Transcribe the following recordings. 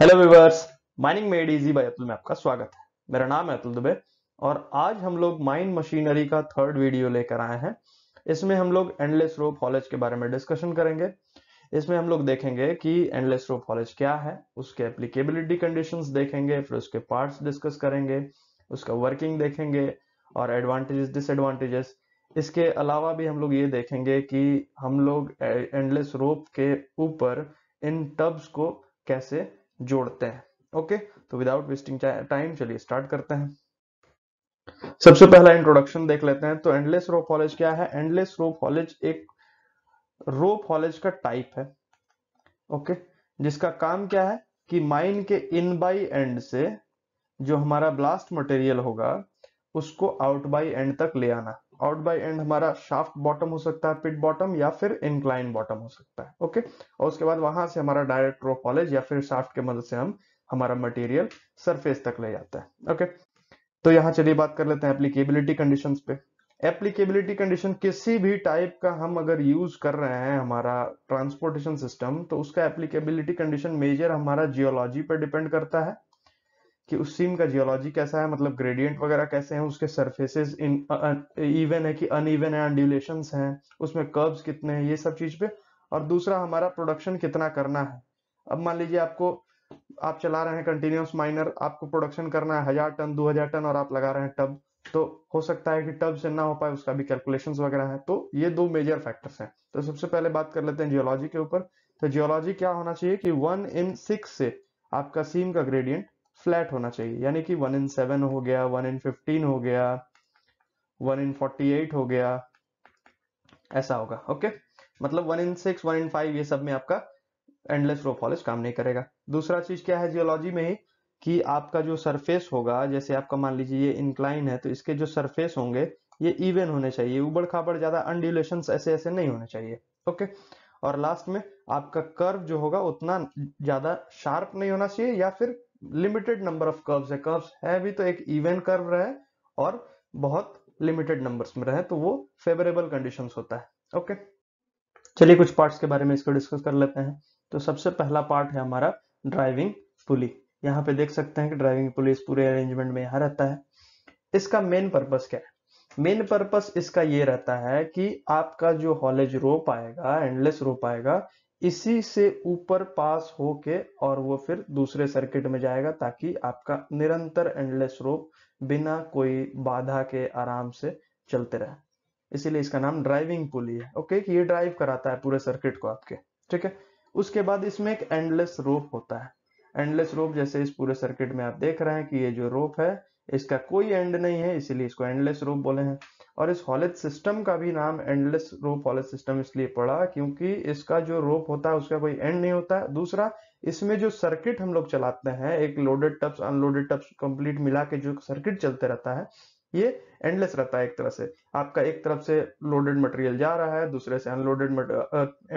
Hello viewers mining made easy by Atul में आपका स्वागत है मेरा नाम है अतुल दुबे और आज हम लोग माइन मशीनरी का थर्ड वीडियो लेकर आए हैं इसमें हम लोग एंडलेस रोप हॉलेज के बारे में डिस्कशन करेंगे इसमें हम लोग देखेंगे कि एंडलेस रोप हॉलेज क्या है उसके एप्लीकेबिलिटी कंडीशन देखेंगे फिर उसके पार्ट्स डिस्कस करेंगे उसका वर्किंग देखेंगे और एडवांटेजेस डिसएडवांटेजेस इसके अलावा भी हम लोग ये देखेंगे कि हम लोग एंडलेस रोप के ऊपर इन टब्स को कैसे जोड़ते हैं ओके तो विदाउट वेस्टिंग टाइम चलिए स्टार्ट करते हैं सबसे पहला इंट्रोडक्शन देख लेते हैं तो एंडलेस रोप हॉलेज क्या है एंडलेस रोप हॉलेज एक रोप हॉलेज का टाइप है ओके जिसका काम क्या है कि माइन के इन बाई एंड से जो हमारा ब्लास्ट मटेरियल होगा उसको आउट बाई एंड तक ले आना आउट बाय एंड हमारा शाफ्ट बॉटम हो सकता है पिट बॉटम या फिर इनक्लाइन बॉटम हो सकता है ओके और उसके बाद वहां से हमारा डायरेक्ट रो कॉलेज या फिर शाफ्ट के मदद से हम हमारा मटेरियल सरफेस तक ले जाता है ओके तो यहाँ चलिए बात कर लेते हैं एप्लीकेबिलिटी कंडीशन पे एप्लीकेबिलिटी कंडीशन किसी भी टाइप का हम अगर यूज कर रहे हैं हमारा ट्रांसपोर्टेशन सिस्टम तो उसका एप्लीकेबिलिटी कंडीशन मेजर हमारा जियोलॉजी पर डिपेंड करता है कि उस सीम का जियोलॉजी कैसा है मतलब ग्रेडियंट वगैरह कैसे हैं उसके सरफेसेस इन इवन है कि ईवन है अंडुलेशन है उसमें कर्ब्स कितने हैं ये सब चीज पे और दूसरा हमारा प्रोडक्शन कितना करना है अब मान लीजिए आपको आप चला रहे हैं कंटिन्यूस माइनर आपको प्रोडक्शन करना है हजार टन दो हजार टन और आप लगा रहे हैं टब तो हो सकता है कि टब से ना हो पाए उसका भी कैलकुलेशन वगैरह है तो ये दो मेजर फैक्टर्स हैं तो सबसे पहले बात कर लेते हैं जियोलॉजी के ऊपर तो जियोलॉजी क्या होना चाहिए कि वन इन सिक्स से आपका सीम का ग्रेडियंट फ्लैट होना चाहिए यानी कि वन इन सेवन हो गया वन इन फिफ्टीन हो गया वन इन फोर्टी एट हो गया ऐसा होगा ओके मतलब one in six one in five ये सब में आपका एंडलेस रो काम नहीं करेगा दूसरा चीज क्या है जियोलॉजी में ही कि आपका जो सरफेस होगा जैसे आपका मान लीजिए ये इंक्लाइन है तो इसके जो सरफेस होंगे ये इवन होने चाहिए उबड़ खाबड़ ज्यादा अनड्यूलेशन ऐसे ऐसे नहीं होने चाहिए ओके और लास्ट में आपका कर्व जो होगा उतना ज्यादा शार्प नहीं होना चाहिए या फिर लिमिटेड नंबर ऑफ कर्व्स है कर्व्स है भी तो एक इवेंट कर्व रहे और बहुत लिमिटेड नंबर्स में रहे तो वो फेवरेबल कंडीशंस होता है ओके चलिए कुछ पार्ट्स के बारे में इसको डिस्कस कर लेते हैं तो सबसे पहला पार्ट है हमारा ड्राइविंग पुली यहाँ पे देख सकते हैं कि ड्राइविंग पुली इस पूरे अरेंजमेंट में यहाँ रहता है इसका मेन पर्पस क्या है मेन पर्पस इसका ये रहता है कि आपका जो हॉलेज रोप आएगा एंडलेस रोप आएगा इसी से ऊपर पास होके और वो फिर दूसरे सर्किट में जाएगा ताकि आपका निरंतर एंडलेस रोप बिना कोई बाधा के आराम से चलते रहे इसीलिए इसका नाम ड्राइविंग पुली है ओके कि ये ड्राइव कराता है पूरे सर्किट को आपके ठीक है उसके बाद इसमें एक एंडलेस रोप होता है एंडलेस रोप जैसे इस पूरे सर्किट में आप देख रहे हैं कि ये जो रोप है इसका कोई एंड नहीं है इसीलिए इसको एंडलेस रोप बोले हैं और इस हॉलेज सिस्टम का भी नाम एंडलेस रोप हॉलेज सिस्टम इसलिए पड़ा क्योंकि इसका जो रोप होता है उसका कोई एंड नहीं होता दूसरा इसमें जो सर्किट हम लोग चलाते हैं एक loaded tubs unloaded tubs complete मिला के जो सर्किट चलते रहता है ये एंडलेस रहता है एक तरह से आपका एक तरफ से लोडेड मटेरियल जा रहा है दूसरे से अनलोडेड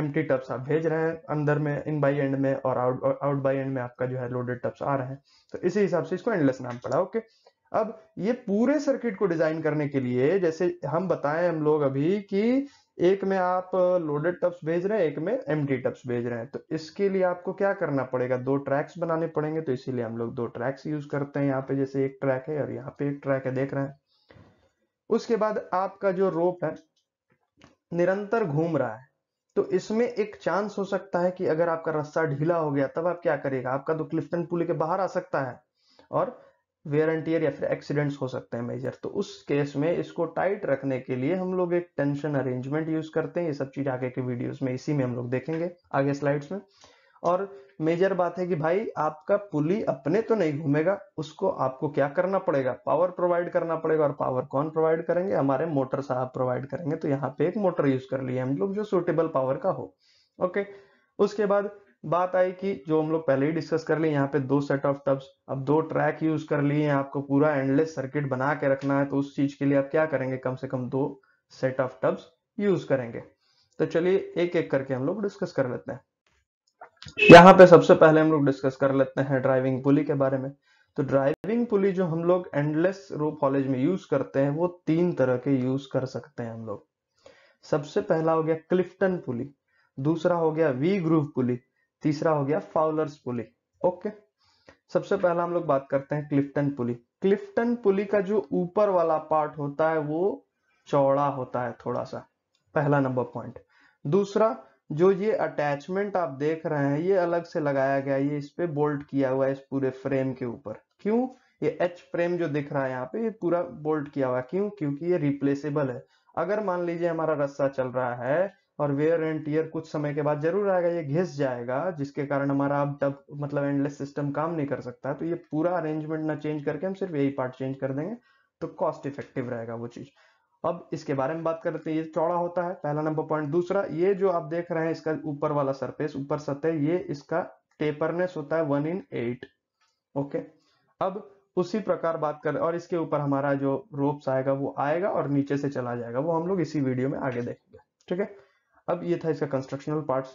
एम टी टप्स आप भेज रहे हैं अंदर में इन बाई एंड में और आउट आउट बाई एंड में आपका जो है लोडेड टप्स आ रहे हैं तो इसी हिसाब से इसको एंडलेस नाम पड़ा ओके okay? अब ये पूरे सर्किट को डिजाइन करने के लिए जैसे हम बताएं हम लोग अभी कि एक में आप लोडेड टब्स भेज रहे हैं एक में एम टब्स भेज रहे हैं तो इसके लिए आपको क्या करना पड़ेगा दो ट्रैक्स बनाने पड़ेंगे तो इसीलिए हम लोग दो ट्रैक्स यूज करते हैं यहाँ पे जैसे एक ट्रैक है और यहाँ पे एक ट्रैक है देख रहे हैं उसके बाद आपका जो रोप है निरंतर घूम रहा है तो इसमें एक चांस हो सकता है कि अगर आपका रस्सा ढीला हो गया तब आप क्या करेगा आपका तो क्लिफ्टन पुल के बाहर आ सकता है और वेयर एंड टीयर या फिर एक्सीडेंट्स हो सकते हैं मेजर तो उस केस में इसको टाइट रखने के लिए हम लोग एक टेंशन अरेंजमेंट यूज करते हैं ये सब चीज आगे के वीडियोस में इसी में हम लोग देखेंगे आगे स्लाइड्स में और मेजर बात है कि भाई आपका पुली अपने तो नहीं घूमेगा उसको आपको क्या करना पड़ेगा पावर प्रोवाइड करना पड़ेगा और पावर कौन प्रोवाइड करेंगे हमारे मोटर साहब प्रोवाइड करेंगे तो यहाँ पे एक मोटर यूज कर लिए हम लोग जो सुटेबल पावर का हो ओके उसके बाद बात आई कि जो हम लोग पहले ही डिस्कस कर लिए यहाँ पे दो सेट ऑफ टब्स अब दो ट्रैक यूज कर लिए आपको पूरा एंडलेस सर्किट बना के रखना है तो उस चीज के लिए आप क्या करेंगे कम से कम दो सेट ऑफ टब्स यूज करेंगे तो चलिए एक एक करके हम लोग डिस्कस कर लेते हैं यहाँ पे सबसे पहले हम लोग डिस्कस कर लेते हैं ड्राइविंग पुली के बारे में तो ड्राइविंग पुली जो हम लोग एंडलेस रूप कॉलेज में यूज करते हैं वो तीन तरह के यूज कर सकते हैं हम लोग सबसे पहला हो गया क्लिफ्टन पुली दूसरा हो गया वी ग्रूव पुली तीसरा हो गया फाउलर्स पुली ओके सबसे पहला हम लोग बात करते हैं क्लिफ्टन पुली क्लिफ्टन पुली का जो ऊपर वाला पार्ट होता है वो चौड़ा होता है थोड़ा सा पहला नंबर पॉइंट दूसरा जो ये अटैचमेंट आप देख रहे हैं ये अलग से लगाया गया ये इस पे बोल्ट किया हुआ है इस पूरे फ्रेम के ऊपर क्यों ये एच फ्रेम जो दिख रहा है यहाँ पे ये पूरा बोल्ट किया हुआ है क्यों क्योंकि ये रिप्लेसेबल है अगर मान लीजिए हमारा रस्सा चल रहा है और वेयर एंड टीयर कुछ समय के बाद जरूर आएगा ये घिस जाएगा जिसके कारण हमारा अब टब मतलब एंडलेस सिस्टम काम नहीं कर सकता तो ये पूरा अरेंजमेंट ना चेंज करके हम सिर्फ यही पार्ट चेंज कर देंगे तो कॉस्ट इफेक्टिव रहेगा वो चीज़ अब इसके बारे में बात करते हैं ये चौड़ा होता है पहला नंबर पॉइंट दूसरा ये जो आप देख रहे हैं इसका ऊपर वाला सरफेस ऊपर सतह ये इसका टेपरनेस होता है वन इन एट ओके अब उसी प्रकार बात कर और इसके ऊपर हमारा जो रोप्स आएगा वो आएगा और नीचे से चला जाएगा वो हम लोग इसी वीडियो में आगे देखेंगे ठीक है अब ये था इसका कंस्ट्रक्शनल पार्ट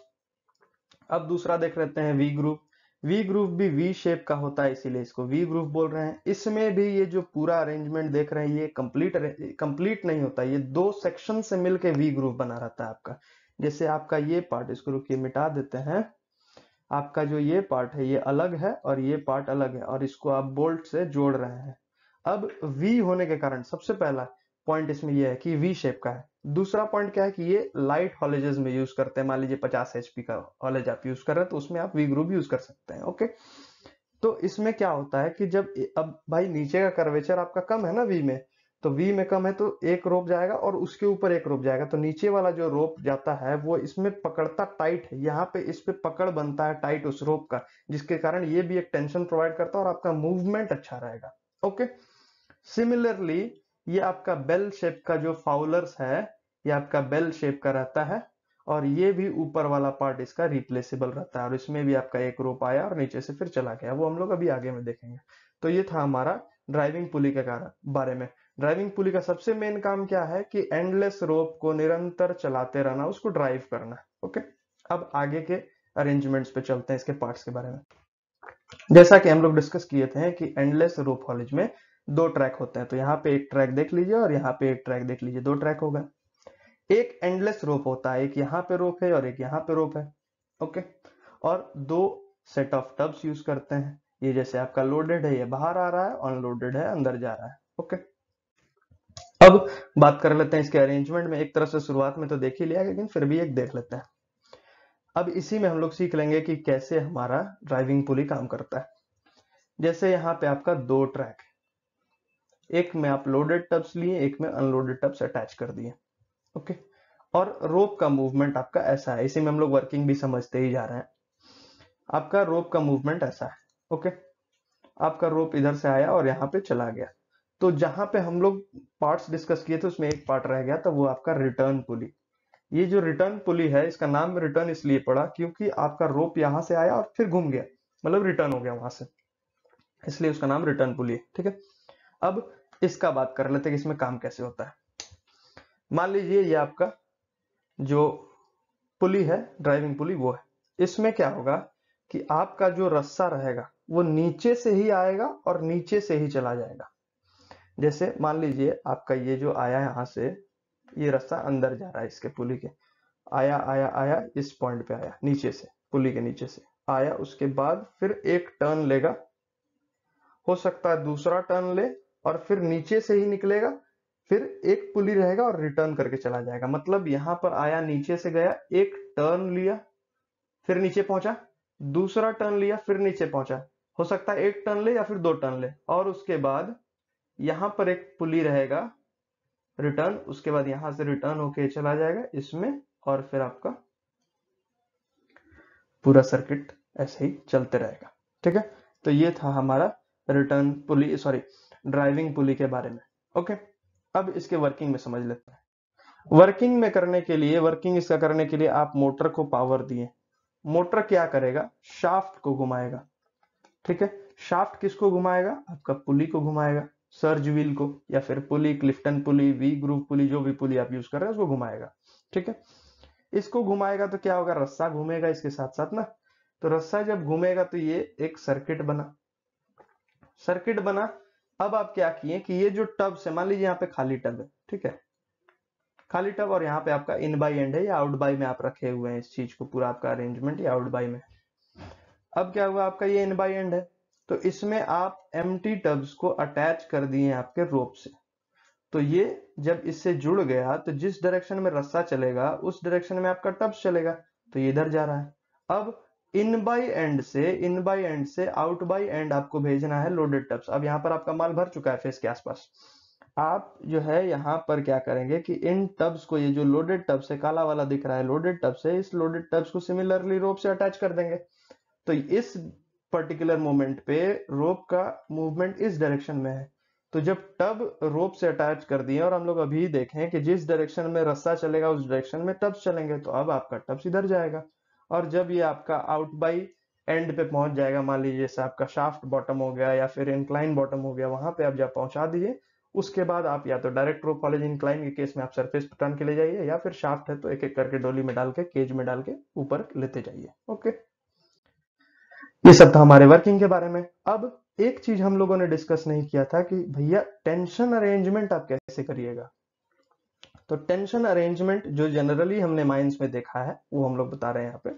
अब दूसरा देख लेते हैं वी ग्रुप वी ग्रुप भी वी शेप का होता है इसीलिए इसको वी ग्रुप बोल रहे हैं इसमें भी ये जो पूरा अरेंजमेंट देख रहे हैं ये कंप्लीट कंप्लीट नहीं होता ये दो सेक्शन से मिलके वी ग्रुप बना रहता है आपका जैसे आपका ये पार्ट इसको रुकिए मिटा देते हैं आपका जो ये पार्ट है ये अलग है और ये पार्ट अलग है और इसको आप बोल्ट से जोड़ रहे हैं अब वी होने के कारण सबसे पहला पॉइंट इसमें यह है कि वी शेप का है दूसरा पॉइंट क्या है कि ये लाइट हॉलेजेस में यूज करते हैं मान लीजिए पचास एच का हॉलेज आप यूज कर रहे हैं तो उसमें आप वी ग्रुप यूज कर सकते हैं ओके तो इसमें क्या होता है कि जब अब भाई नीचे का कर्वेचर आपका कम है ना वी में तो वी में कम है तो एक रोप जाएगा और उसके ऊपर एक रोप जाएगा तो नीचे वाला जो रोप जाता है वो इसमें पकड़ता टाइट है यहाँ पे इस पे पकड़ बनता है टाइट उस रोप का जिसके कारण ये भी एक टेंशन प्रोवाइड करता है और आपका मूवमेंट अच्छा रहेगा ओके सिमिलरली ये आपका बेल शेप का जो फाउलर्स है ये आपका बेल शेप का रहता है और ये भी ऊपर वाला पार्ट इसका रिप्लेसेबल रहता है और इसमें भी आपका एक रोप आया और नीचे से फिर चला गया वो हम लोग अभी आगे में देखेंगे तो ये था हमारा ड्राइविंग पुली के कारण बारे में ड्राइविंग पुली का सबसे मेन काम क्या है कि एंडलेस रोप को निरंतर चलाते रहना उसको ड्राइव करना ओके अब आगे के अरेंजमेंट्स पे चलते हैं इसके पार्ट्स के बारे में जैसा कि हम लोग डिस्कस किए थे कि एंडलेस रोप हॉलेज में दो ट्रैक होते हैं तो यहाँ पे एक ट्रैक देख लीजिए और यहाँ पे एक ट्रैक देख लीजिए दो ट्रैक होगा एक एंडलेस रोप होता है एक यहाँ पे रोप है और एक यहाँ पे रोप है ओके और दो सेट ऑफ टब्स यूज करते हैं ये जैसे आपका लोडेड है ये बाहर आ रहा है अनलोडेड है अंदर जा रहा है ओके अब बात कर लेते हैं इसके अरेंजमेंट में एक तरफ से शुरुआत में तो देख ही लिया लेकिन फिर भी एक देख लेते हैं अब इसी में हम लोग सीख लेंगे कि कैसे हमारा ड्राइविंग पुली काम करता है जैसे यहाँ पे आपका दो ट्रैक एक में आप लोडेड टब्स लिए एक में अनलोडेड टब्स अटैच कर दिए ओके और रोप का मूवमेंट आपका ऐसा है इसी में हम लोग वर्किंग भी समझते ही जा रहे हैं आपका रोप का मूवमेंट ऐसा है ओके आपका रोप इधर से आया और यहाँ पे चला गया तो जहां पे हम लोग पार्ट्स डिस्कस किए थे उसमें एक पार्ट रह गया था वो आपका रिटर्न पुली ये जो रिटर्न पुली है इसका नाम रिटर्न इसलिए पड़ा क्योंकि आपका रोप यहां से आया और फिर घूम गया मतलब रिटर्न हो गया वहां से इसलिए उसका नाम रिटर्न पुली ठीक है अब इसका बात कर लेते हैं कि इसमें काम कैसे होता है मान लीजिए ये आपका जो पुली है ड्राइविंग पुली वो है इसमें क्या होगा कि आपका जो रस्सा रहेगा वो नीचे से ही आएगा और नीचे से ही चला जाएगा जैसे मान लीजिए आपका ये जो आया यहां से ये रस्सा अंदर जा रहा है इसके पुली के आया आया आया इस पॉइंट पे आया नीचे से पुली के नीचे से आया उसके बाद फिर एक टर्न लेगा हो सकता है दूसरा टर्न ले और फिर नीचे से ही निकलेगा फिर एक पुली रहेगा और रिटर्न करके चला जाएगा मतलब यहां पर आया नीचे से गया एक टर्न लिया फिर नीचे पहुंचा दूसरा टर्न लिया फिर नीचे पहुंचा हो सकता है एक टर्न ले या फिर दो टर्न ले और उसके बाद यहां पर एक पुली रहेगा रिटर्न उसके बाद यहां से रिटर्न होके चला जाएगा इसमें और फिर आपका पूरा सर्किट ऐसे ही चलते रहेगा ठीक है तो ये था हमारा return pulley sorry driving pulley के बारे में ओके अब इसके वर्किंग में समझ लेते हैं वर्किंग में करने के लिए वर्किंग इसका करने के लिए आप मोटर को पावर दिए मोटर क्या करेगा शाफ्ट को घुमाएगा ठीक है शाफ्ट किसको घुमाएगा आपका पुली को घुमाएगा सर्ज व्हील को या फिर pulley Clifton pulley V groove pulley जो भी पुली आप यूज कर रहे हैं उसको घुमाएगा ठीक है इसको घुमाएगा तो क्या होगा रस्सा घूमेगा इसके साथ साथ ना तो रस्सा जब घूमेगा तो ये एक सर्किट बना सर्किट बना अब आप क्या किए कि ये जो टब से मान लीजिए यहाँ पे खाली टब है ठीक है खाली टब और यहाँ पे आपका इन बाई एंड है या आउट बाई में आप रखे हुए हैं इस चीज को पूरा आपका अरेंजमेंट या आउट बाई में अब क्या हुआ आपका ये इन बाई एंड है तो इसमें आप एम टब्स को अटैच कर दिए आपके रोप से तो ये जब इससे जुड़ गया तो जिस डायरेक्शन में रस्सा चलेगा उस डायरेक्शन में आपका टब्स चलेगा तो ये इधर जा रहा है अब इन बाई एंड से इन बाई एंड से आउट बाई एंड आपको भेजना है लोडेड टब्स अब यहाँ पर आपका माल भर चुका है फेस के आसपास आप जो है यहाँ पर क्या करेंगे कि इन टब्स को ये जो लोडेड टब्स है काला वाला दिख रहा है लोडेड टब्स है इस लोडेड टब्स को सिमिलरली रोप से अटैच कर देंगे तो इस पर्टिकुलर मोमेंट पे रोप का मूवमेंट इस डायरेक्शन में है तो जब टब रोप से अटैच कर दिए और हम लोग अभी देखें कि जिस डायरेक्शन में रस्सा चलेगा उस डायरेक्शन में टब्स चलेंगे तो अब आपका टब्स इधर जाएगा और जब ये आपका आउट बाई एंड पे पहुंच जाएगा मान लीजिए जैसे आपका शाफ्ट बॉटम हो गया या फिर इंक्लाइन बॉटम हो गया वहां पे आप जब पहुंचा दीजिए उसके बाद आप या तो डायरेक्ट रोप कॉलेज इंक्लाइन के केस में आप सरफेस पे के ले जाइए या फिर शाफ्ट है तो एक एक करके डोली में डाल के केज में डाल के ऊपर लेते जाइए ओके ये सब था हमारे वर्किंग के बारे में अब एक चीज हम लोगों ने डिस्कस नहीं किया था कि भैया टेंशन अरेंजमेंट आप कैसे करिएगा तो टेंशन अरेंजमेंट जो जनरली हमने माइंस में देखा है वो हम लोग बता रहे हैं यहाँ पे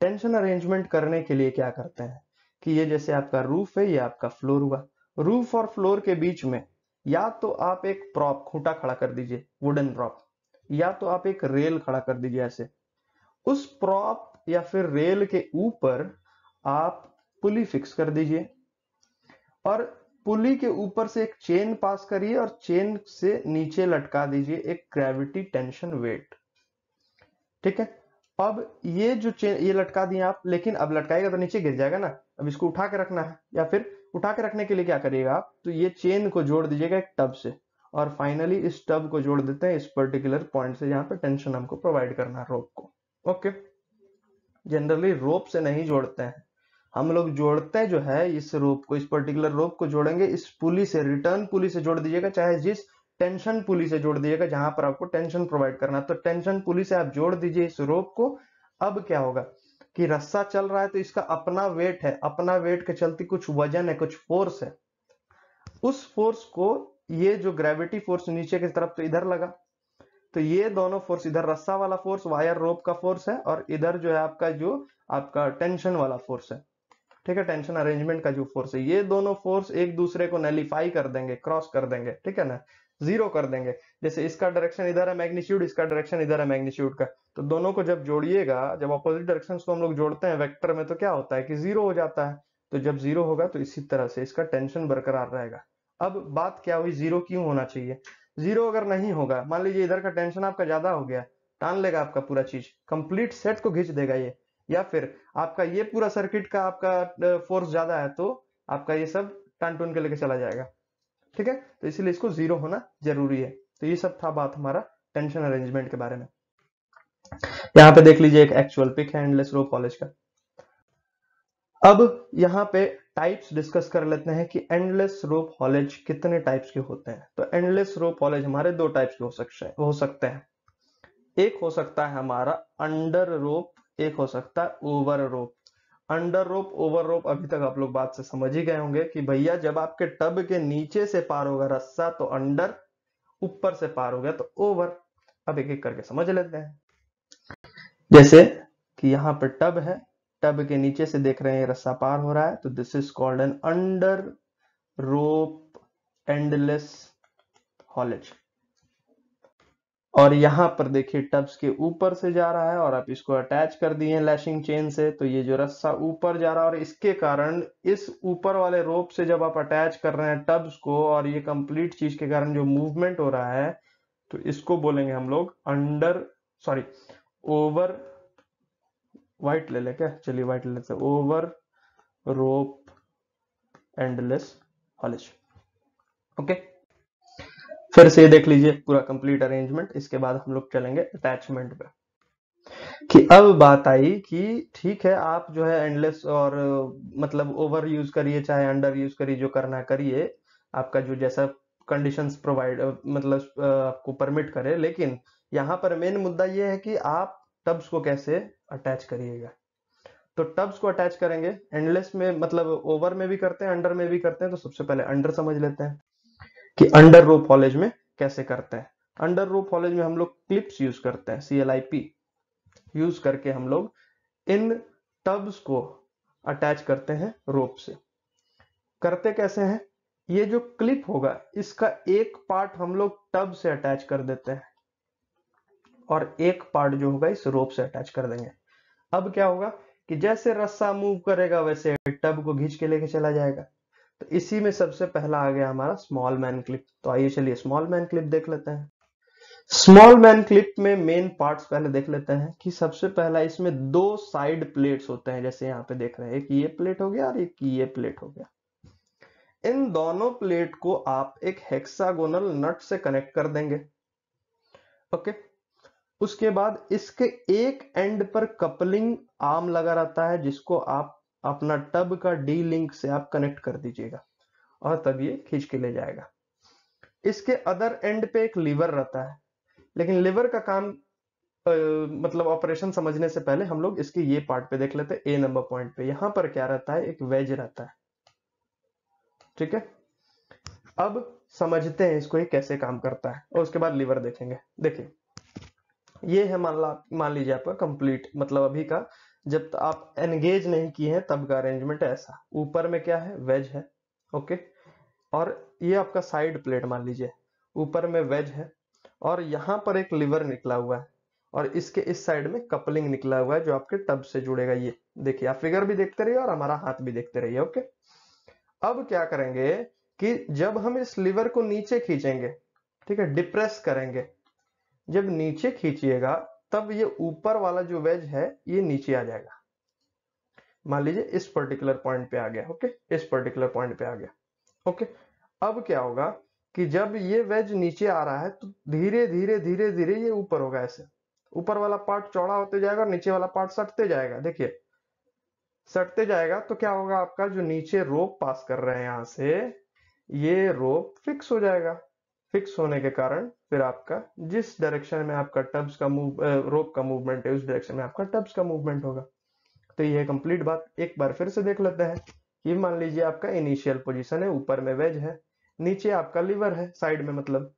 टेंशन अरेंजमेंट करने के लिए क्या करते हैं कि ये जैसे आपका रूफ है ये आपका फ्लोर हुआ रूफ और फ्लोर के बीच में या तो आप एक प्रॉप खूंटा खड़ा कर दीजिए वुडन प्रॉप या तो आप एक रेल खड़ा कर दीजिए ऐसे उस प्रॉप या फिर रेल के ऊपर आप पुली फिक्स कर दीजिए और पुली के ऊपर से एक चेन पास करिए और चेन से नीचे लटका दीजिए एक ग्रेविटी टेंशन वेट ठीक है अब ये जो चेन ये लटका दिए आप लेकिन अब लटकाएगा तो नीचे गिर जाएगा ना अब इसको उठा के रखना है या फिर उठा के रखने के लिए क्या करिएगा आप तो ये चेन को जोड़ दीजिएगा एक टब से और फाइनली इस टब को जोड़ देते हैं इस पर्टिकुलर पॉइंट से जहां पर टेंशन हमको प्रोवाइड करना है रोप को ओके जनरली रोप से नहीं जोड़ते हैं हम लोग जोड़ते जो है इस रोप को इस पर्टिकुलर रोप को जोड़ेंगे इस पुली से रिटर्न पुली से जोड़ दीजिएगा चाहे जिस टेंशन पुली से जोड़ दीजिएगा जहां पर आपको टेंशन प्रोवाइड करना है तो टेंशन पुली से आप जोड़ दीजिए इस रोप को अब क्या होगा कि रस्सा चल रहा है तो इसका अपना वेट है अपना वेट के चलते कुछ वजन है कुछ फोर्स है उस फोर्स को ये जो ग्रेविटी फोर्स नीचे की तरफ तो इधर लगा तो ये दोनों फोर्स इधर रस्सा वाला फोर्स वायर रोप का फोर्स है और इधर जो है आपका जो आपका टेंशन वाला फोर्स है ठीक है टेंशन अरेंजमेंट का जो फोर्स है ये दोनों फोर्स एक दूसरे को नैलिफाई कर देंगे क्रॉस कर देंगे ठीक है ना जीरो कर देंगे जैसे इसका डायरेक्शन इधर है मैग्नीट्यूड इसका डायरेक्शन इधर है मैग्नीट्यूड का तो दोनों को जब जोड़िएगा जब अपोजिट डायरेक्शन को हम लोग जोड़ते हैं वेक्टर में तो क्या होता है कि जीरो हो जाता है तो जब जीरो होगा तो इसी तरह से इसका टेंशन बरकरार रहेगा अब बात क्या हुई जीरो क्यों होना चाहिए जीरो अगर नहीं होगा मान लीजिए इधर का टेंशन आपका ज्यादा हो गया टान लेगा आपका पूरा चीज कंप्लीट सेट को घिंच देगा ये या फिर आपका ये पूरा सर्किट का आपका फोर्स ज्यादा है तो आपका ये सब टन टून के लेके चला जाएगा ठीक है तो इसलिए इसको जीरो होना जरूरी है तो ये सब था बात हमारा टेंशन अरेंजमेंट के बारे में यहां पे देख लीजिए एक एक्चुअल पिक है एंडलेस रो कॉलेज का अब यहां पे टाइप्स डिस्कस कर लेते हैं कि एंडलेस रोप हॉलेज कितने टाइप्स के होते हैं तो एंडलेस रोप हॉलेज हमारे दो टाइप्स के हो सकते हैं हो सकते हैं एक हो सकता है हमारा अंडर रोप एक हो सकता है over rope under rope over rope अभी तक आप लोग बात से समझ ही गए होंगे कि भैया जब आपके टब के नीचे से पार होगा रस्सा तो अंडर ऊपर से पार हो गया तो ओवर अब एक एक करके समझ लेते हैं जैसे कि यहां पर टब है टब के नीचे से देख रहे हैं रस्सा पार हो रहा है तो this is called an under rope endless haulage और यहाँ पर देखिए टब्स के ऊपर से जा रहा है और आप इसको अटैच कर दिए लैशिंग चेन से तो ये जो रस्सा ऊपर जा रहा है और इसके कारण इस ऊपर वाले रोप से जब आप अटैच कर रहे हैं टब्स को और ये कंप्लीट चीज के कारण जो मूवमेंट हो रहा है तो इसको बोलेंगे हम लोग अंडर सॉरी ओवर व्हाइट ले लेके चलिए व्हाइट ले लेते over rope endless haulage okay फिर से देख लीजिए पूरा कंप्लीट अरेंजमेंट इसके बाद हम लोग चलेंगे अटैचमेंट पे कि अब बात आई कि ठीक है आप जो है एंडलेस और मतलब ओवर यूज करिए चाहे अंडर यूज करिए जो करना करिए आपका जो जैसा कंडीशंस प्रोवाइड मतलब आपको परमिट करे लेकिन यहां पर मेन मुद्दा यह है कि आप टब्स को कैसे अटैच करिएगा तो टब्स को अटैच करेंगे एंडलेस में मतलब ओवर में भी करते हैं अंडर में भी करते हैं तो सबसे पहले अंडर समझ लेते हैं कि अंडर रो फॉलेज में कैसे करते हैं अंडर रो फॉलेज में हम लोग क्लिप्स यूज करते हैं सी यूज करके हम लोग इन टब्स को अटैच करते हैं रोप से करते कैसे हैं ये जो क्लिप होगा इसका एक पार्ट हम लोग टब से अटैच कर देते हैं और एक पार्ट जो होगा इस रोप से अटैच कर देंगे अब क्या होगा कि जैसे रस्सा मूव करेगा वैसे टब को घींच के लेके चला जाएगा तो इसी में सबसे पहला आ गया हमारा स्मॉल मैन क्लिप तो आइए चलिए स्मॉल मैन क्लिप देख लेते हैं स्मॉल मैन क्लिप में मेन पार्ट्स पहले देख लेते हैं कि सबसे पहला इसमें दो साइड प्लेट्स होते हैं जैसे यहाँ पे देख रहे हैं एक ये प्लेट हो गया और एक ये प्लेट हो गया इन दोनों प्लेट को आप एक हेक्सागोनल नट से कनेक्ट कर देंगे ओके उसके बाद इसके एक एंड पर कपलिंग आर्म लगा रहता है जिसको आप अपना टब का डी लिंक से आप कनेक्ट कर दीजिएगा और तब ये खींच के ले जाएगा इसके अदर एंड पे एक लीवर रहता है लेकिन लीवर का काम आ, मतलब ऑपरेशन समझने से पहले हम लोग इसके ये पार्ट पे देख लेते हैं ए नंबर पॉइंट पे यहां पर क्या रहता है एक वेज रहता है ठीक है अब समझते हैं इसको ये कैसे काम करता है और उसके बाद लीवर देखेंगे देखिए ये है मान ला मान लीजिए आपका कंप्लीट मतलब अभी का जब तो आप एंगेज नहीं किए हैं तब का अरेंजमेंट ऐसा ऊपर में क्या है वेज है ओके और ये आपका साइड प्लेट मान लीजिए ऊपर में वेज है और यहां पर एक लिवर निकला हुआ है और इसके इस साइड में कपलिंग निकला हुआ है जो आपके टब से जुड़ेगा ये देखिए आप फिगर भी देखते रहिए और हमारा हाथ भी देखते रहिए ओके अब क्या करेंगे कि जब हम इस लिवर को नीचे खींचेंगे ठीक है डिप्रेस करेंगे जब नीचे खींचिएगा तब ये ऊपर वाला जो वेज है ये नीचे आ जाएगा मान लीजिए इस पर्टिकुलर पॉइंट पे आ गया ओके इस पर्टिकुलर पॉइंट पे आ गया ओके अब क्या होगा कि जब ये वेज नीचे आ रहा है तो धीरे धीरे धीरे धीरे ये ऊपर होगा ऐसे ऊपर वाला पार्ट चौड़ा होते जाएगा और नीचे वाला पार्ट सटते जाएगा देखिए सटते जाएगा तो क्या होगा आपका जो नीचे रोप पास कर रहे हैं यहां से ये रोप फिक्स हो जाएगा फिक्स होने के कारण फिर आपका जिस डायरेक्शन में आपका टब्स का मूव रोप का मूवमेंट है उस डायरेक्शन में आपका टब्स का मूवमेंट होगा तो यह कंप्लीट बात एक बार फिर से देख लेते हैं ये मान लीजिए आपका इनिशियल पोजिशन है ऊपर में वेज है नीचे आपका लीवर है साइड में मतलब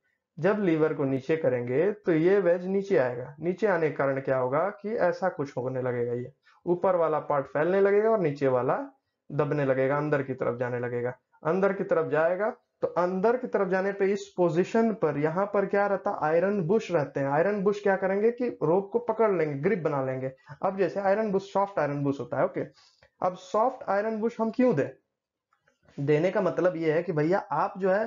जब लीवर को नीचे करेंगे तो ये वेज नीचे आएगा नीचे आने के कारण क्या होगा कि ऐसा कुछ होने लगेगा ये ऊपर वाला पार्ट फैलने लगेगा और नीचे वाला दबने लगेगा अंदर की तरफ जाने लगेगा अंदर की तरफ जाएगा तो अंदर की तरफ जाने पे इस पोजीशन पर यहां पर क्या रहता आयरन बुश रहते हैं आयरन बुश क्या करेंगे कि रोप को पकड़ लेंगे ग्रिप बना लेंगे अब जैसे iron bush soft iron bush होता है ओके अब सॉफ्ट आयरन बुश हम क्यों दे देने का मतलब यह है कि भैया आप जो है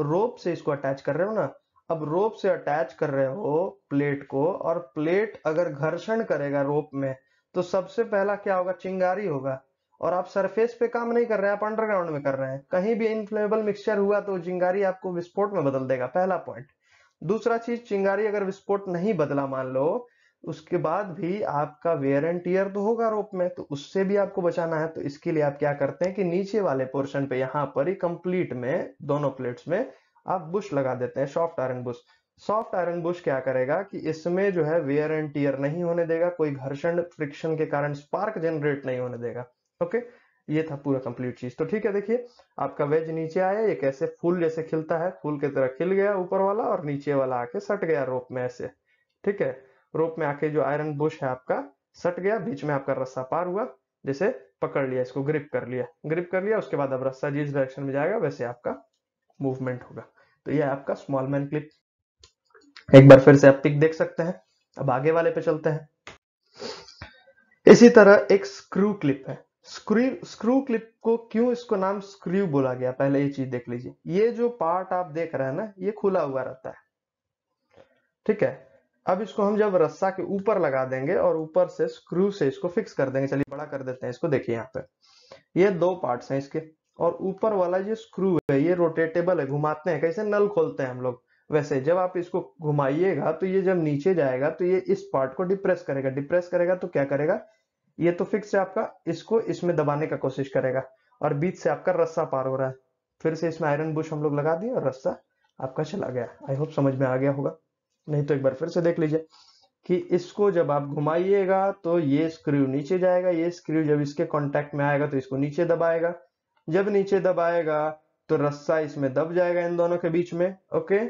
रोप से इसको अटैच कर रहे हो ना अब रोप से अटैच कर रहे हो प्लेट को और प्लेट अगर घर्षण करेगा रोप में तो सबसे पहला क्या होगा चिंगारी होगा और आप सरफेस पे काम नहीं कर रहे हैं आप अंडरग्राउंड में कर रहे हैं कहीं भी इनफ्लेमेबल मिक्सचर हुआ तो चिंगारी आपको विस्फोट में बदल देगा पहला पॉइंट दूसरा चीज चिंगारी अगर विस्फोट नहीं बदला मान लो उसके बाद भी आपका वेयर एंड टीयर तो होगा रोप में तो उससे भी आपको बचाना है तो इसके लिए आप क्या करते हैं कि नीचे वाले पोर्शन पे यहाँ पर ही कंप्लीट में दोनों प्लेट्स में आप बुश लगा देते हैं soft iron bush soft iron bush क्या करेगा कि इसमें जो है वेयर एंड टीयर नहीं होने देगा कोई घर्षण फ्रिक्शन के कारण स्पार्क जनरेट नहीं होने देगा ओके ये था पूरा कंप्लीट चीज तो ठीक है देखिए आपका वेज नीचे आया ये कैसे फूल जैसे खिलता है फूल की तरह खिल गया ऊपर वाला और नीचे वाला आके सट गया रोप में ऐसे ठीक है रोप में आके जो आयरन बुश है आपका सट गया बीच में आपका रस्सा पार हुआ जैसे पकड़ लिया इसको ग्रिप कर लिया ग्रिप कर लिया उसके बाद अब रस्सा जिस डायरेक्शन में जाएगा वैसे आपका मूवमेंट होगा तो यह आपका स्मॉल मैन क्लिप एक बार फिर से आप पिक देख सकते हैं अब आगे वाले पे चलते हैं इसी तरह एक स्क्रू क्लिप है स्क्रू स्क्रू क्लिप को क्यों इसको नाम स्क्रू बोला गया पहले ये चीज देख लीजिए ये जो पार्ट आप देख रहे हैं ना ये खुला हुआ रहता है ठीक है अब इसको हम जब रस्सा के ऊपर लगा देंगे और ऊपर से स्क्रू से इसको फिक्स कर देंगे चलिए बड़ा कर देते हैं इसको देखिए यहाँ पे ये दो पार्ट हैं इसके और ऊपर वाला जो स्क्रू है ये रोटेटेबल है घुमाते हैं कैसे नल खोलते हैं हम लोग वैसे जब आप इसको घुमाइएगा तो ये जब नीचे जाएगा तो ये इस पार्ट को डिप्रेस करेगा डिप्रेस करेगा तो क्या करेगा ये तो फिक्स है आपका इसको इसमें दबाने का कोशिश करेगा और बीच से आपका रस्सा पार हो रहा है फिर से इसमें आयरन बुश हम लोग लगा दिए और रस्सा आपका चला गया आई होप समझ में आ गया होगा नहीं तो एक बार फिर से देख लीजिए कि इसको जब आप घुमाइएगा तो ये स्क्रू नीचे जाएगा ये स्क्रू जब इसके कॉन्टेक्ट में आएगा तो इसको नीचे दबाएगा जब नीचे दबाएगा तो रस्सा इसमें दब जाएगा इन दोनों के बीच में ओके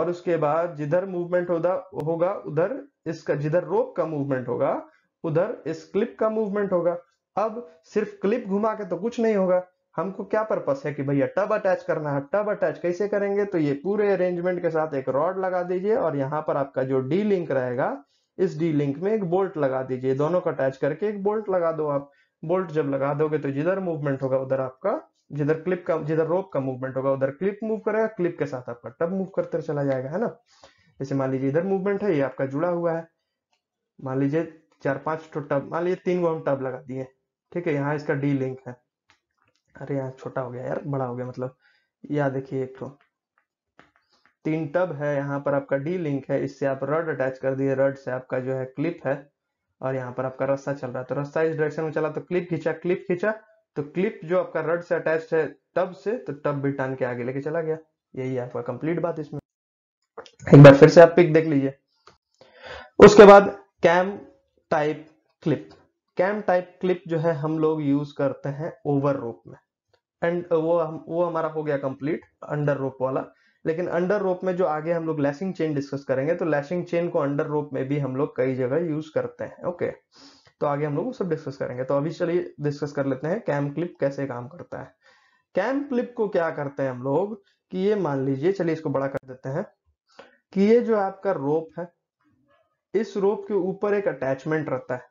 और उसके बाद जिधर मूवमेंट होगा होगा उधर इसका जिधर रोप का मूवमेंट होगा उधर इस क्लिप का मूवमेंट होगा अब सिर्फ क्लिप घुमा के तो कुछ नहीं होगा हमको क्या पर्पस है कि भैया टब अटैच करना है टब अटैच कैसे करेंगे तो ये पूरे अरेंजमेंट के साथ एक रॉड लगा दीजिए और यहाँ पर आपका जो डी लिंक रहेगा इस डी लिंक में एक बोल्ट लगा दीजिए दोनों को अटैच करके एक बोल्ट लगा दो आप बोल्ट जब लगा दोगे तो जिधर मूवमेंट होगा उधर आपका जिधर क्लिप का जिधर रोप का मूवमेंट होगा उधर क्लिप मूव करेगा क्लिप के साथ आपका टब मूव करते चला जाएगा है ना जैसे मान लीजिए इधर मूवमेंट है ये आपका जुड़ा हुआ है मान लीजिए चार पांच तो टब मान लीजिए तीन गो हम टब लगा दिए ठीक है यहाँ इसका डी लिंक है अरे यहाँ छोटा हो गया यार बड़ा हो गया मतलब या देखिए एक तो तीन टब है यहाँ पर आपका डी लिंक है इससे आप रड अटैच कर दिए रड से आपका जो है क्लिप है और यहाँ पर आपका रस्सा चल रहा है तो रस्सा इस डायरेक्शन में चला तो क्लिप खींचा क्लिप खींचा तो क्लिप जो आपका रड से अटैच है टब से तो टब भी टांग के आगे लेके चला गया यही आपका कंप्लीट बात इसमें एक बार फिर से आप पिक देख लीजिए उसके बाद cam type clip cam type clip जो है हम लोग यूज करते हैं ओवर रोप में एंड वो हम वो हमारा हो गया कंप्लीट अंडर रोप वाला लेकिन अंडर रोप में जो आगे हम लोग लैशिंग चेन डिस्कस करेंगे तो लैशिंग चेन को अंडर रोप में भी हम लोग कई जगह यूज करते हैं ओके तो आगे हम लोग वो सब डिस्कस करेंगे तो अभी चलिए डिस्कस कर लेते हैं कैम क्लिप कैसे काम करता है कैम क्लिप को क्या करते हैं हम लोग कि ये मान लीजिए चलिए इसको बड़ा कर देते हैं कि ये जो आपका रोप है इस रोप के ऊपर एक अटैचमेंट रहता है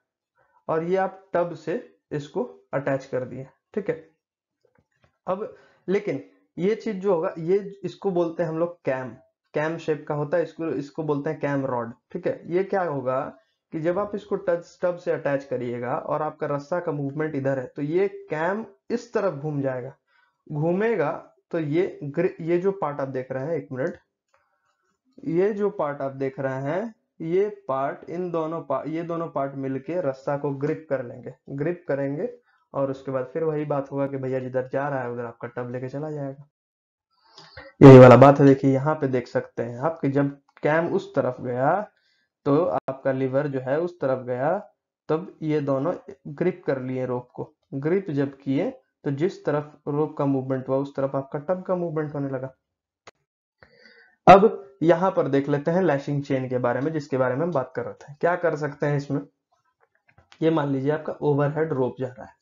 और ये आप टब से इसको अटैच कर दिए ठीक है अब लेकिन ये चीज जो होगा ये इसको बोलते हैं हम लोग कैम कैम शेप का होता है इसको इसको बोलते हैं कैम रॉड ठीक है ये क्या होगा कि जब आप इसको टच टब से अटैच करिएगा और आपका रस्सा का मूवमेंट इधर है तो ये कैम इस तरफ घूम जाएगा घूमेगा तो ये ये जो पार्ट आप देख रहे हैं एक मिनट ये जो पार्ट आप देख रहे हैं ये पार्ट इन दोनों पार्ट ये दोनों पार्ट मिलके रस्सा को ग्रिप कर लेंगे ग्रिप करेंगे और उसके बाद फिर वही बात होगा कि भैया जिधर जा रहा है उधर आपका टब लेके चला जाएगा यही वाला बात है देखिए यहाँ पे देख सकते हैं आपके जब कैम उस तरफ गया तो आपका लीवर जो है उस तरफ गया तब ये दोनों ग्रिप कर लिए रोप को ग्रिप जब किए तो जिस तरफ रोप का मूवमेंट हुआ उस तरफ आपका टब का मूवमेंट होने लगा अब यहां पर देख लेते हैं लैशिंग चेन के बारे में जिसके बारे में हम बात कर रहे थे क्या कर सकते हैं इसमें ये मान लीजिए आपका ओवरहेड रोप जा रहा है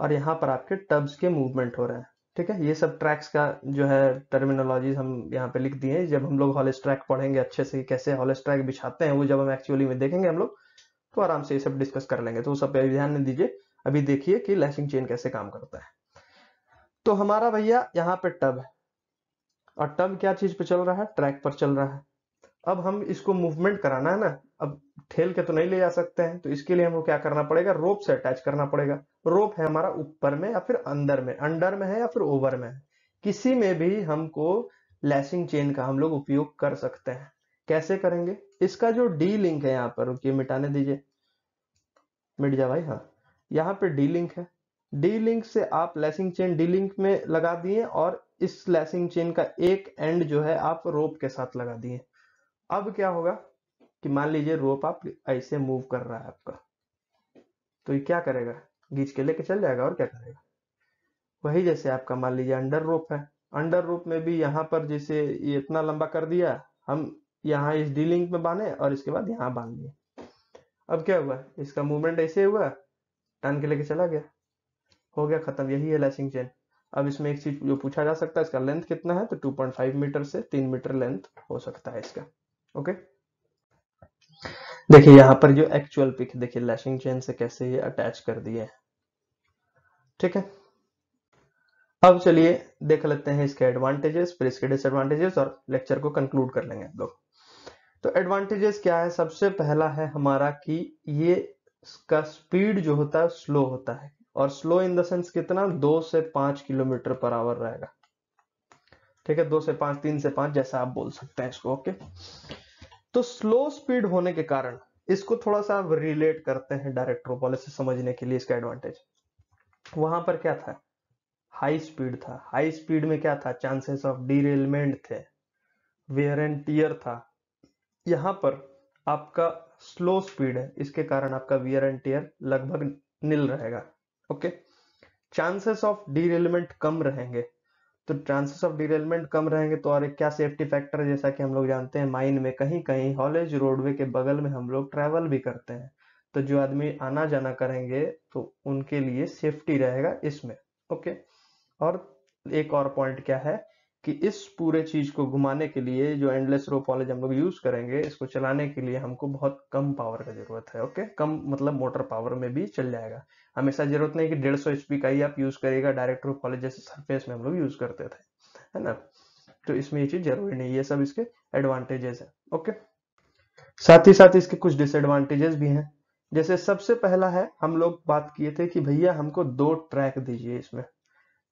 और यहाँ पर आपके टब्स के मूवमेंट हो रहे हैं ठीक है ये सब ट्रैक्स का जो है टर्मिनोलॉजीज हम यहाँ पे लिख दिए जब हम लोग हॉलेस ट्रैक पढ़ेंगे अच्छे से कैसे हॉलेस ट्रैक बिछाते हैं वो जब हम एक्चुअली में देखेंगे हम लोग तो आराम से ये सब डिस्कस कर लेंगे तो सब ध्यान दीजिए अभी देखिए कि लैशिंग चेन कैसे काम करता है तो हमारा भैया यहाँ पे टब है और टर्म क्या चीज पे चल रहा है ट्रैक पर चल रहा है अब हम इसको मूवमेंट कराना है ना अब ठेल के तो नहीं ले जा सकते हैं तो इसके लिए हमको क्या करना पड़ेगा रोप से अटैच करना पड़ेगा रोप है हमारा ऊपर में या फिर अंदर में अंडर में है या फिर ओवर में है किसी में भी हमको लैसिंग चेन का हम लोग उपयोग कर सकते हैं कैसे करेंगे इसका जो डी लिंक है यहाँ पर रुकिए मिटाने दीजिए मिट जा भाई हाँ यहाँ पे डी लिंक है डी लिंक से आप लैसिंग चेन डी लिंक में लगा दिए और इस स्लैसिंग चेन का एक एंड जो है आप रोप के साथ लगा दिए अब क्या होगा कि मान लीजिए रोप आप ऐसे मूव कर रहा है आपका तो ये क्या करेगा घींच के लेके चल जाएगा और क्या करेगा वही जैसे आपका मान लीजिए अंडर रोप है अंडर रोप में भी यहां पर जैसे ये इतना लंबा कर दिया हम यहाँ इस डी लिंक में बांधे और इसके बाद यहां बांध लिए अब क्या हुआ इसका मूवमेंट ऐसे हुआ टन के लेके चला गया हो गया खत्म यही है लैसिंग चेन अब इसमें एक चीज जो पूछा जा सकता है इसका लेंथ कितना है तो 2.5 मीटर से 3 मीटर लेंथ हो सकता है इसका ओके देखिए यहां पर जो एक्चुअल पिक देखिए लैशिंग चेन से कैसे ये अटैच कर दिए है ठीक है अब चलिए देख लेते हैं इसके एडवांटेजेस फिर इसके डिसएडवांटेजेस और लेक्चर को कंक्लूड कर लेंगे आप लोग तो एडवांटेजेस क्या है सबसे पहला है हमारा कि ये इसका स्पीड जो होता है स्लो होता है और स्लो इन द सेंस कितना दो से पांच किलोमीटर पर आवर रहेगा ठीक है दो से पांच तीन से पांच जैसा आप बोल सकते हैं इसको ओके तो स्लो स्पीड होने के कारण इसको थोड़ा सा आप रिलेट करते हैं डायरेक्ट रोपॉलिस से समझने के लिए इसका एडवांटेज वहां पर क्या था हाई स्पीड था हाई स्पीड में क्या था चांसेस ऑफ डीरेलमेंट थे वेयर एंड टीयर था यहां पर आपका स्लो स्पीड है इसके कारण आपका वेयर एंड टीयर लगभग नील रहेगा ओके चांसेस ऑफ डीरेलमेंट कम रहेंगे तो चांसेस ऑफ डीरेलमेंट कम रहेंगे तो और एक क्या सेफ्टी फैक्टर जैसा कि हम लोग जानते हैं माइन में कहीं कहीं हॉलेज रोडवे के बगल में हम लोग ट्रैवल भी करते हैं तो जो आदमी आना जाना करेंगे तो उनके लिए सेफ्टी रहेगा इसमें ओके और एक और पॉइंट क्या है कि इस पूरे चीज को घुमाने के लिए जो एंडलेस रोप हॉलेज हम लोग यूज करेंगे इसको चलाने के लिए हमको बहुत कम पावर का जरूरत है ओके कम मतलब मोटर पावर में भी चल जाएगा हमेशा जरूरत नहीं कि डेढ़ सौ एच का ही आप यूज करेगा डायरेक्टर ऑफ कॉलेज जैसे सरफेस में हम लोग यूज करते थे है ना तो इसमें ये चीज जरूरी नहीं ये सब इसके एडवांटेजेस है ओके साथ ही साथ इसके कुछ डिसएडवांटेजेस भी हैं जैसे सबसे पहला है हम लोग बात किए थे कि भैया हमको दो ट्रैक दीजिए इसमें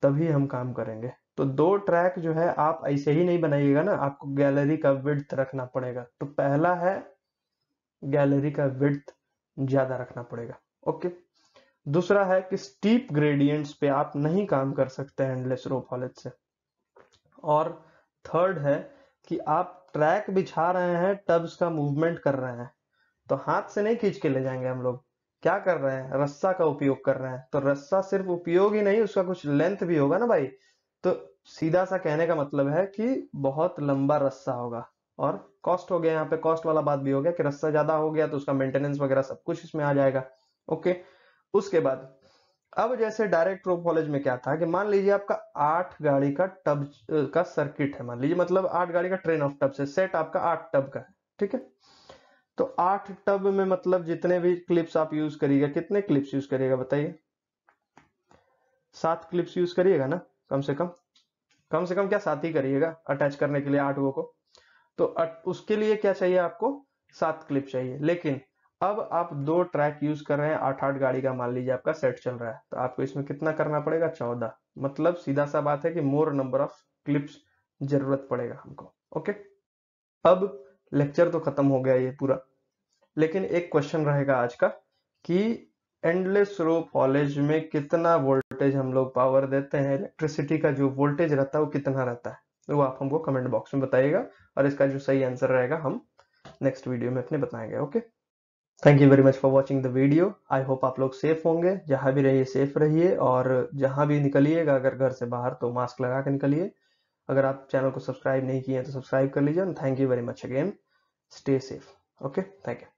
तभी हम काम करेंगे तो दो ट्रैक जो है आप ऐसे ही नहीं बनाइएगा ना आपको गैलरी का विड्थ रखना पड़ेगा तो पहला है गैलरी का विड्थ ज्यादा रखना पड़ेगा ओके दूसरा है कि स्टीप ग्रेडियंट्स पे आप नहीं काम कर सकते एंडलेस रोप हॉलेज से और थर्ड है कि आप ट्रैक बिछा रहे हैं टब्स का मूवमेंट कर रहे हैं तो हाथ से नहीं खींच के ले जाएंगे हम लोग क्या कर रहे हैं रस्सा का उपयोग कर रहे हैं तो रस्सा सिर्फ उपयोग ही नहीं उसका कुछ लेंथ भी होगा ना भाई तो सीधा सा कहने का मतलब है कि बहुत लंबा रस्सा होगा और कॉस्ट हो गया यहाँ पे कॉस्ट वाला बात भी हो गया कि रस्सा ज्यादा हो गया तो उसका मेंटेनेंस वगैरह सब कुछ इसमें आ जाएगा ओके okay. उसके बाद अब जैसे डायरेक्ट रो कॉलेज में क्या था कि मान लीजिए आपका आठ गाड़ी का टब का सर्किट है मान लीजिए मतलब आठ गाड़ी का ट्रेन ऑफ टब से सेट आपका आठ टब का है ठीक है तो आठ टब में मतलब जितने भी क्लिप्स आप यूज करिएगा कितने क्लिप्स यूज करिएगा बताइए सात क्लिप्स यूज करिएगा ना कम से कम कम से कम क्या सात ही करिएगा अटैच करने के लिए आठ वो को तो उसके लिए क्या चाहिए आपको सात क्लिप चाहिए लेकिन अब आप दो ट्रैक यूज कर रहे हैं आठ आठ गाड़ी का मान लीजिए आपका सेट चल रहा है तो आपको इसमें कितना करना पड़ेगा चौदह मतलब सीधा सा बात है कि मोर नंबर ऑफ क्लिप्स जरूरत पड़ेगा हमको ओके अब लेक्चर तो खत्म हो गया ये पूरा लेकिन एक क्वेश्चन रहेगा आज का कि एंडलेस रो कॉलेज में कितना वोल्टेज हम लोग पावर देते हैं इलेक्ट्रिसिटी का जो वोल्टेज रहता है वो कितना रहता है तो वो आप हमको कमेंट बॉक्स में बताइएगा और इसका जो सही आंसर रहेगा हम नेक्स्ट वीडियो में अपने बताएंगे okay thank you very much for watching the video I hope आप लोग सेफ होंगे जहां भी रहिए सेफ रहिए और जहां भी निकलिएगा अगर घर से बाहर तो मास्क लगा के निकलिए अगर आप चैनल को सब्सक्राइब नहीं किए हैं तो सब्सक्राइब कर लीजिए thank you very much again stay safe okay thank you